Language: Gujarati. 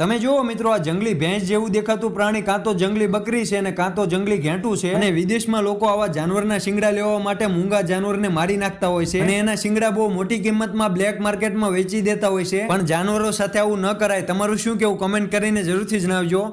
તમે જુઓ મિત્રો આ જંગલી ભેંસ જેવું દેખાતું પ્રાણી કાં તો જંગલી બકરી છે અને કાં તો જંગલી ઘેંટું છે અને વિદેશમાં લોકો આવા જાનવરના શિંગડા લેવા માટે મૂંગા જાનવરને મારી નાખતા હોય છે અને એના શિંગડા બહુ મોટી કિંમતમાં બ્લેક માર્કેટમાં વેચી દેતા હોય છે પણ જાનવરો સાથે આવું ન કરાય તમારું શું કેવું કમેન્ટ કરીને જરૂરથી જણાવજો